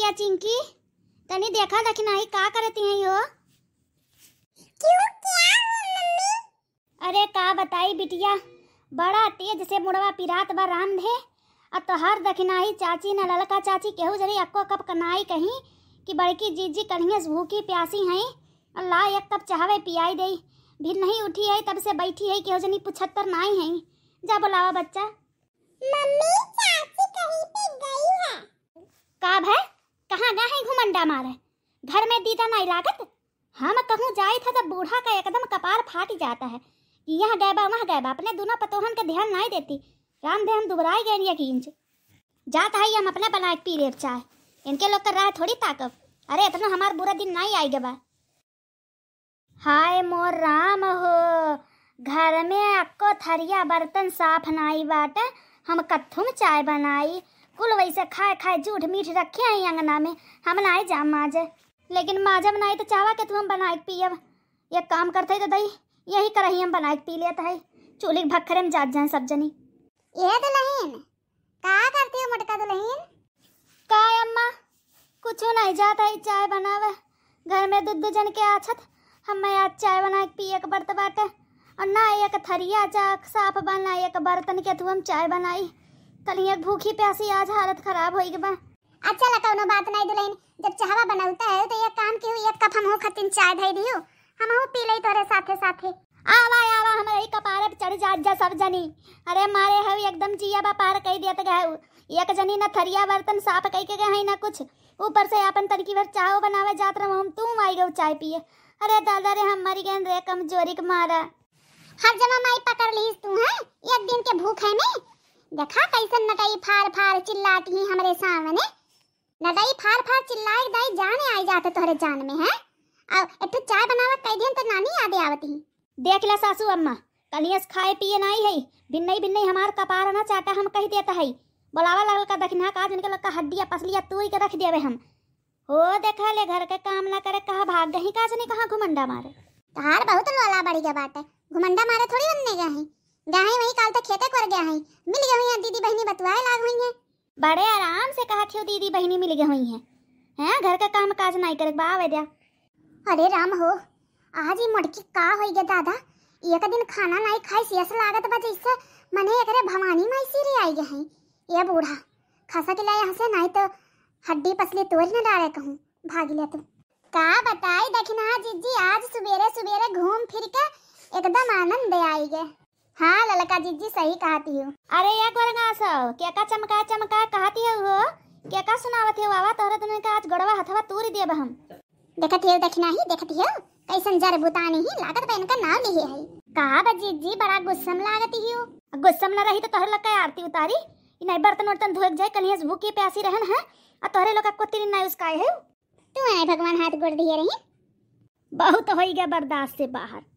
भैया चिंकी तनी देखा देखी नही का करती है यो क्यों क्या मम्मी अरे का बताई बिटिया बड़ा तेज से मुड़वा पिरात बा राम धे अब तो हर दखिनाई चाची ना ललका चाची केहू जरी अक्को कप कनाई कहीं कि बड़की जी जीजी कन्हियस भूखी प्यासी हैं और ला एक कप चाहवे पियाई दे भी नहीं उठी है तब से बैठी है केहू जनी पुछत्तर नाई हैं जा बुलावा बच्चा मम्मी डंडा मारे घर में दीदा ना लागत हम कहूँ जाए था जब बूढ़ा का एकदम कपार फाट जाता है कि यह गैबा वह गैबा अपने दोनों पतोहन का ध्यान नहीं देती राम देहन दुबराई गए यकीन से जात है हम अपने बनाए पी लेब चाय इनके लोग कर रहा है थोड़ी ताकत अरे इतना हमारा बुरा दिन नहीं आई गबा हाय मोर राम हो घर में आपको थरिया बर्तन साफ नहीं बाट हम कत्थुम चाय बनाई कुल वैसे खाए खाए झूठ मीठ रखे हैं अंगना में हम नाए जा माजे लेकिन माजा बनाई तो चावा के तू हम बनाए पिए ये काम करते तो दही यही कर ही हम बनाए पी लेते है चूल्ही भक्खरे में जात जाए सब जनी ये दुल्हन तो का करती हो मोटका दुल्हन का अम्मा कुछ नहीं जाता है चाय बनावे घर में दूध जन के आछत हम आज चाय बना के पिए के बर्त बाटे और ना एक थरिया चाक साफ बना एक बर्तन के तू हम चाय बनाई कल हिया भूखी प्यासी आज हालत खराब होई बा अच्छा लगा उनो बात नहीं दुलैन जब चाहवा बनाउता है तो ये काम के हुई एक कप हम हो खतिन चाय धई दियो हम हो पी लई तोरे साथे साथे आवा आवा हमरे कपार पे चढ़ जात जा सब जनी अरे मारे है एकदम जिया बा पार कई देत गए एक जनी न थरिया बर्तन साफ कह के गए है ना कुछ ऊपर से अपन तरकी भर चाहो बनावे जात रहो हम तू माई गो चाय पिए अरे दादा रे हम मरी गेन रे कमजोरी के मारा हर जमा माई पकड़ लीस तू है एक दिन के भूख है नहीं देखा कैसन नटई फार फार चिल्लाती ही हमरे सामने नटई फार फार चिल्लाए दाई जाने आई जाते तोहरे जान में है अब एक तो चाय बनावा कई दिन तो नानी याद आवती देख ला सासू अम्मा कनियस खाए पिए नहीं है भिन्नई भिन्नई हमार कपार ना चाटा हम कह देता है बोलावा लगल का दखिना का जिनके लग का हड्डिया पसलिया तू के रख देवे हम हो देखा ले घर के काम ना करे कहा भाग गई का जने कहा घुमंडा मारे तार बहुत लोला बड़ी के बात है घुमंडा मारे थोड़ी बनने गए हैं गाहे वही काल तक खेते कर गया है मिल गए हैं दीदी बहनी बतवाए लाग हुई हैं बड़े आराम से कहा थियो दीदी बहनी मिल गई हुई हैं हैं घर का काम काज नहीं करे बावे दिया अरे राम हो आज ही मटकी का होई गया दादा एक दिन खाना नहीं खाई सी ऐसा लागत बा जैसे मने एकरे भवानी माई रे आई गए हैं ये बूढ़ा खासा के लाए हसे नहीं तो हड्डी पसली तोड़ ना डाले कहूं भाग ले तू का बताई देखना जीजी आज सवेरे सवेरे घूम फिर के एकदम आनंद आई गए हाँ ललका जी जी सही कहती हो अरे ये गोरगा सब केका चमका चमका कहती है वो क्या का सुनावत है बाबा तोहरे दुनिया का आज गड़वा हथवा तूर देब हम देखत है देखना ही देखत है कैसन जर बुतानी ही लागत बा इनका नाम लिए है कहा बा जी बड़ा गुस्सम लागती हियो गुस्सम न रही तो तोहर लका आरती उतारी इ नई बर्तन वर्तन धोए जाए कल से भूखे प्यासी रहन है हाँ। आ तोहरे लका कोती तीन उस उसका है तू आए भगवान हाथ गोड़ दिए रही बहुत होई गया बर्दाश्त से बाहर